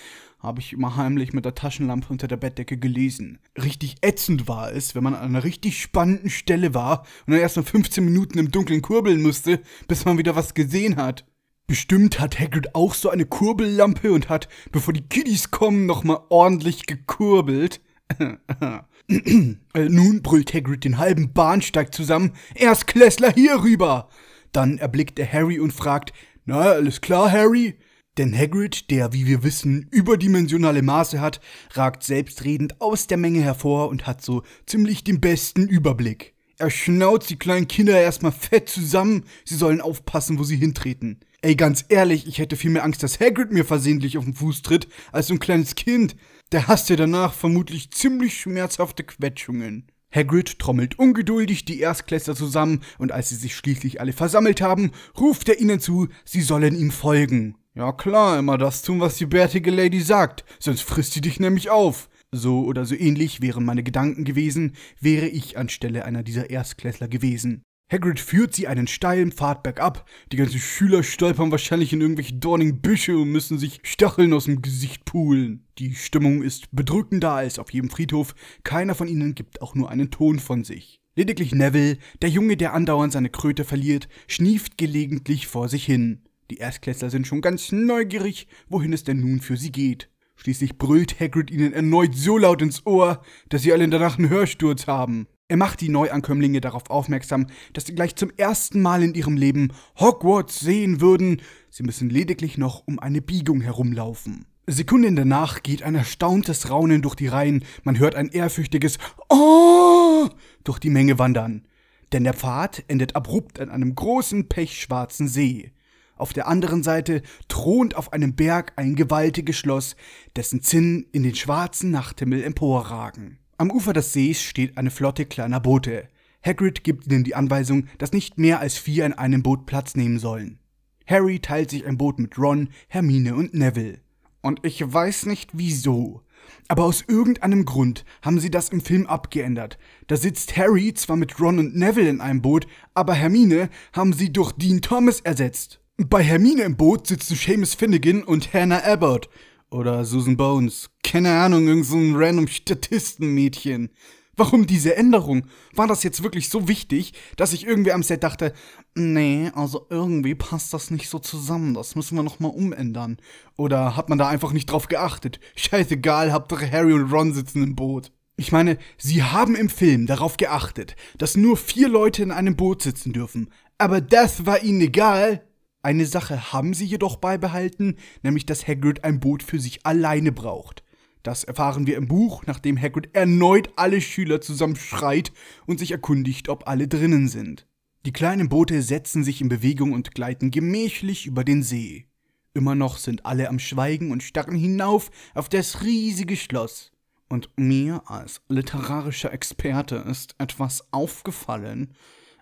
habe ich immer heimlich mit der Taschenlampe unter der Bettdecke gelesen. Richtig ätzend war es, wenn man an einer richtig spannenden Stelle war und dann erst mal 15 Minuten im Dunkeln kurbeln musste, bis man wieder was gesehen hat. Bestimmt hat Hagrid auch so eine Kurbellampe und hat, bevor die Kiddies kommen, nochmal ordentlich gekurbelt. <clears throat> Äh, nun brüllt Hagrid den halben Bahnsteig zusammen. Erst Erstklässler hier rüber! Dann erblickt er Harry und fragt, na, alles klar, Harry? Denn Hagrid, der, wie wir wissen, überdimensionale Maße hat, ragt selbstredend aus der Menge hervor und hat so ziemlich den besten Überblick. Er schnauzt die kleinen Kinder erstmal fett zusammen, sie sollen aufpassen, wo sie hintreten. Ey, ganz ehrlich, ich hätte viel mehr Angst, dass Hagrid mir versehentlich auf den Fuß tritt, als so ein kleines Kind. Der hasste danach vermutlich ziemlich schmerzhafte Quetschungen. Hagrid trommelt ungeduldig die Erstklässler zusammen und als sie sich schließlich alle versammelt haben, ruft er ihnen zu, sie sollen ihm folgen. Ja klar, immer das tun, was die bärtige Lady sagt, sonst frisst sie dich nämlich auf. So oder so ähnlich wären meine Gedanken gewesen, wäre ich anstelle einer dieser Erstklässler gewesen. Hagrid führt sie einen steilen Pfad bergab. Die ganzen Schüler stolpern wahrscheinlich in irgendwelche dornigen Büsche und müssen sich Stacheln aus dem Gesicht pulen. Die Stimmung ist bedrückender als auf jedem Friedhof. Keiner von ihnen gibt auch nur einen Ton von sich. Lediglich Neville, der Junge, der andauernd seine Kröte verliert, schnieft gelegentlich vor sich hin. Die Erstklässler sind schon ganz neugierig, wohin es denn nun für sie geht. Schließlich brüllt Hagrid ihnen erneut so laut ins Ohr, dass sie alle danach einen Hörsturz haben. Er macht die Neuankömmlinge darauf aufmerksam, dass sie gleich zum ersten Mal in ihrem Leben Hogwarts sehen würden. Sie müssen lediglich noch um eine Biegung herumlaufen. Sekunden danach geht ein erstauntes Raunen durch die Reihen. Man hört ein ehrfürchtiges Oh durch die Menge wandern. Denn der Pfad endet abrupt an einem großen pechschwarzen See. Auf der anderen Seite thront auf einem Berg ein gewaltiges Schloss, dessen Zinnen in den schwarzen Nachthimmel emporragen. Am Ufer des Sees steht eine Flotte kleiner Boote. Hagrid gibt ihnen die Anweisung, dass nicht mehr als vier in einem Boot Platz nehmen sollen. Harry teilt sich ein Boot mit Ron, Hermine und Neville. Und ich weiß nicht wieso, aber aus irgendeinem Grund haben sie das im Film abgeändert. Da sitzt Harry zwar mit Ron und Neville in einem Boot, aber Hermine haben sie durch Dean Thomas ersetzt. Bei Hermine im Boot sitzen Seamus Finnegan und Hannah Abbott. Oder Susan Bones. Keine Ahnung, irgendein so random Statistenmädchen. Warum diese Änderung? War das jetzt wirklich so wichtig, dass ich irgendwie am Set dachte, nee, also irgendwie passt das nicht so zusammen, das müssen wir nochmal umändern. Oder hat man da einfach nicht drauf geachtet? Scheißegal, doch Harry und Ron sitzen im Boot. Ich meine, sie haben im Film darauf geachtet, dass nur vier Leute in einem Boot sitzen dürfen. Aber das war ihnen egal. Eine Sache haben sie jedoch beibehalten, nämlich dass Hagrid ein Boot für sich alleine braucht. Das erfahren wir im Buch, nachdem Hagrid erneut alle Schüler zusammenschreit und sich erkundigt, ob alle drinnen sind. Die kleinen Boote setzen sich in Bewegung und gleiten gemächlich über den See. Immer noch sind alle am Schweigen und starren hinauf auf das riesige Schloss. Und mir als literarischer Experte ist etwas aufgefallen,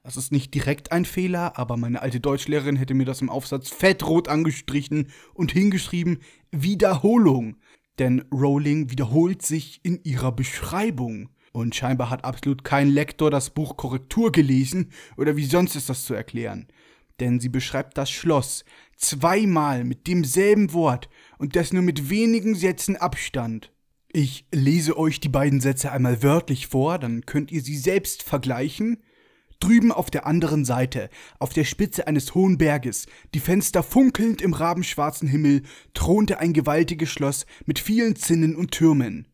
das ist nicht direkt ein Fehler, aber meine alte Deutschlehrerin hätte mir das im Aufsatz fettrot angestrichen und hingeschrieben Wiederholung. Denn Rowling wiederholt sich in ihrer Beschreibung. Und scheinbar hat absolut kein Lektor das Buch Korrektur gelesen, oder wie sonst ist das zu erklären? Denn sie beschreibt das Schloss zweimal mit demselben Wort und das nur mit wenigen Sätzen Abstand. Ich lese euch die beiden Sätze einmal wörtlich vor, dann könnt ihr sie selbst vergleichen drüben auf der anderen Seite, auf der Spitze eines hohen Berges, die Fenster funkelnd im rabenschwarzen Himmel, thronte ein gewaltiges Schloss mit vielen Zinnen und Türmen.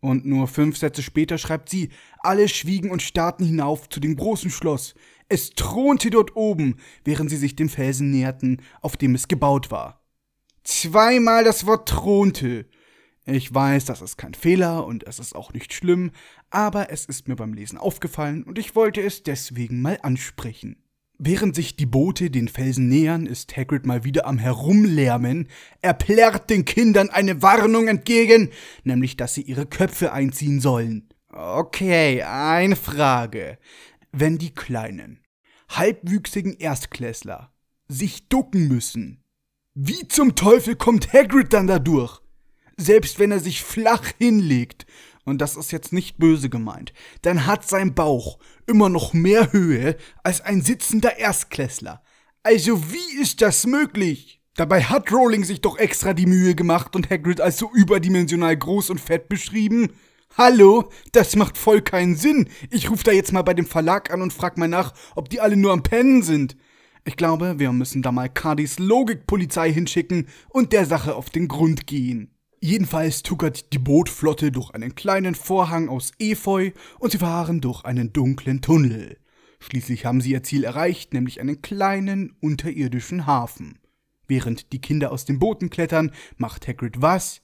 Und nur fünf Sätze später schreibt sie, alle schwiegen und starrten hinauf zu dem großen Schloss. Es thronte dort oben, während sie sich dem Felsen näherten, auf dem es gebaut war. Zweimal das Wort thronte. Ich weiß, das ist kein Fehler und es ist auch nicht schlimm, aber es ist mir beim Lesen aufgefallen und ich wollte es deswegen mal ansprechen. Während sich die Boote den Felsen nähern, ist Hagrid mal wieder am Herumlärmen. Er plärrt den Kindern eine Warnung entgegen, nämlich dass sie ihre Köpfe einziehen sollen. Okay, eine Frage. Wenn die kleinen, halbwüchsigen Erstklässler sich ducken müssen, wie zum Teufel kommt Hagrid dann dadurch? selbst wenn er sich flach hinlegt, und das ist jetzt nicht böse gemeint, dann hat sein Bauch immer noch mehr Höhe als ein sitzender Erstklässler. Also wie ist das möglich? Dabei hat Rowling sich doch extra die Mühe gemacht und Hagrid als so überdimensional groß und fett beschrieben. Hallo, das macht voll keinen Sinn. Ich rufe da jetzt mal bei dem Verlag an und frag mal nach, ob die alle nur am Pennen sind. Ich glaube, wir müssen da mal Cardis Logikpolizei hinschicken und der Sache auf den Grund gehen. Jedenfalls tuckert die Bootflotte durch einen kleinen Vorhang aus Efeu und sie fahren durch einen dunklen Tunnel. Schließlich haben sie ihr Ziel erreicht, nämlich einen kleinen unterirdischen Hafen. Während die Kinder aus den Booten klettern, macht Hagrid was?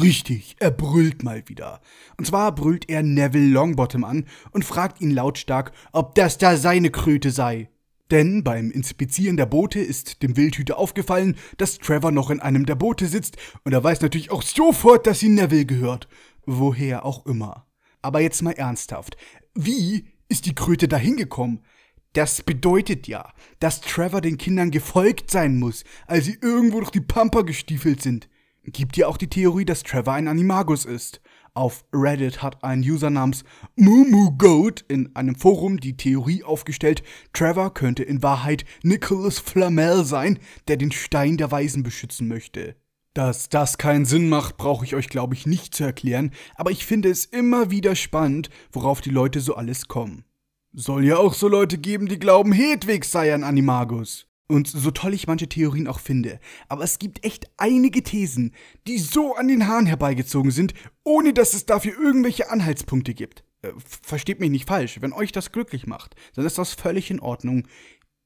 Richtig, er brüllt mal wieder. Und zwar brüllt er Neville Longbottom an und fragt ihn lautstark, ob das da seine Kröte sei. Denn beim Inspizieren der Boote ist dem Wildhüter aufgefallen, dass Trevor noch in einem der Boote sitzt und er weiß natürlich auch sofort, dass sie Neville gehört. Woher auch immer. Aber jetzt mal ernsthaft. Wie ist die Kröte da hingekommen? Das bedeutet ja, dass Trevor den Kindern gefolgt sein muss, als sie irgendwo durch die Pampa gestiefelt sind. Gibt ja auch die Theorie, dass Trevor ein Animagus ist. Auf Reddit hat ein User namens MumuGoat in einem Forum die Theorie aufgestellt, Trevor könnte in Wahrheit Nicholas Flamel sein, der den Stein der Weisen beschützen möchte. Dass das keinen Sinn macht, brauche ich euch, glaube ich, nicht zu erklären, aber ich finde es immer wieder spannend, worauf die Leute so alles kommen. Soll ja auch so Leute geben, die glauben, Hedwig sei ein Animagus. Und so toll ich manche Theorien auch finde, aber es gibt echt einige Thesen, die so an den Haaren herbeigezogen sind, ohne dass es dafür irgendwelche Anhaltspunkte gibt. Äh, versteht mich nicht falsch, wenn euch das glücklich macht, dann ist das völlig in Ordnung.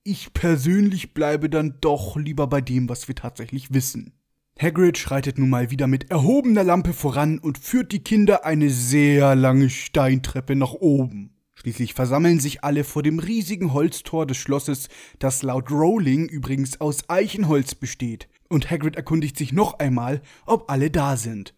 Ich persönlich bleibe dann doch lieber bei dem, was wir tatsächlich wissen. Hagrid schreitet nun mal wieder mit erhobener Lampe voran und führt die Kinder eine sehr lange Steintreppe nach oben. Schließlich versammeln sich alle vor dem riesigen Holztor des Schlosses, das laut Rowling übrigens aus Eichenholz besteht, und Hagrid erkundigt sich noch einmal, ob alle da sind.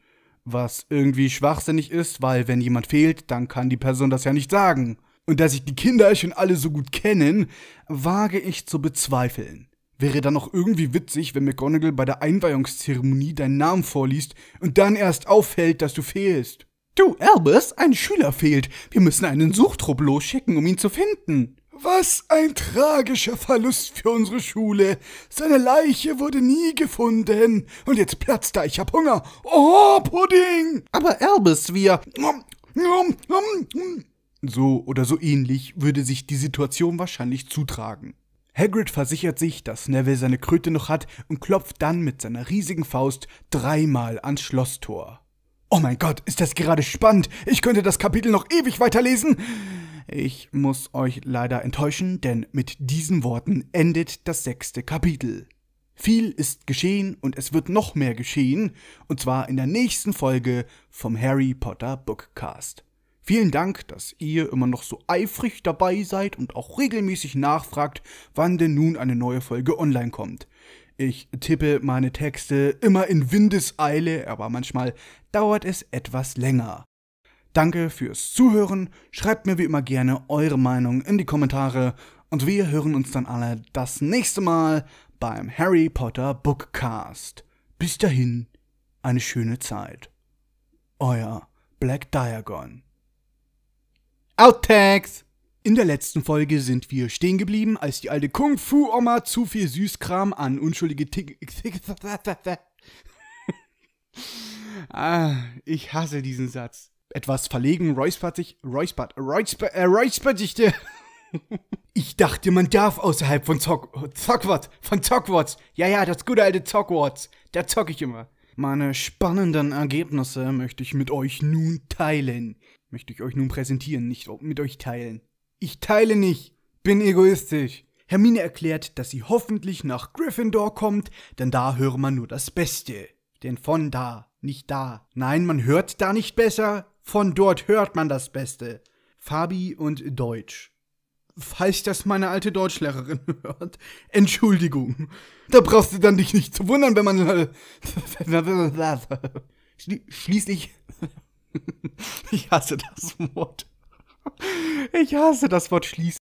Was irgendwie schwachsinnig ist, weil wenn jemand fehlt, dann kann die Person das ja nicht sagen. Und da sich die Kinder schon alle so gut kennen, wage ich zu bezweifeln. Wäre dann noch irgendwie witzig, wenn McGonagall bei der Einweihungszeremonie deinen Namen vorliest und dann erst auffällt, dass du fehlst. Du, Albus, ein Schüler fehlt. Wir müssen einen Suchtrupp losschicken, um ihn zu finden. Was ein tragischer Verlust für unsere Schule. Seine Leiche wurde nie gefunden. Und jetzt platzt er, ich hab Hunger. Oh, Pudding! Aber Albus, wir. So oder so ähnlich würde sich die Situation wahrscheinlich zutragen. Hagrid versichert sich, dass Neville seine Kröte noch hat und klopft dann mit seiner riesigen Faust dreimal ans Schlosstor. Oh mein Gott, ist das gerade spannend. Ich könnte das Kapitel noch ewig weiterlesen. Ich muss euch leider enttäuschen, denn mit diesen Worten endet das sechste Kapitel. Viel ist geschehen und es wird noch mehr geschehen, und zwar in der nächsten Folge vom Harry Potter Bookcast. Vielen Dank, dass ihr immer noch so eifrig dabei seid und auch regelmäßig nachfragt, wann denn nun eine neue Folge online kommt. Ich tippe meine Texte immer in Windeseile, aber manchmal dauert es etwas länger. Danke fürs Zuhören, schreibt mir wie immer gerne eure Meinung in die Kommentare und wir hören uns dann alle das nächste Mal beim Harry Potter Bookcast. Bis dahin, eine schöne Zeit. Euer Black Diagon. Outtakes! In der letzten Folge sind wir stehen geblieben, als die alte Kung Fu Oma zu viel Süßkram an unschuldige Tick. <laughs> ah, ich hasse diesen Satz. Etwas verlegen, räuspert sich, räuspert, räuspert, äh, räuspert sich der. <laughs> ich dachte, man darf außerhalb von Zock, Zockwart. von Zockwarts. Ja, ja, das gute alte Zockwarts. Da zock ich immer. Meine spannenden Ergebnisse möchte ich mit euch nun teilen. Möchte ich euch nun präsentieren, nicht mit euch teilen. Ich teile nicht, bin egoistisch. Hermine erklärt, dass sie hoffentlich nach Gryffindor kommt, denn da höre man nur das Beste. Denn von da, nicht da. Nein, man hört da nicht besser, von dort hört man das Beste. Fabi und Deutsch. Falls das meine alte Deutschlehrerin <laughs> hört, Entschuldigung. Da brauchst du dann dich nicht zu wundern, wenn man. <laughs> Schließlich. <laughs> ich hasse das Wort. Ich hasse das Wort schließen.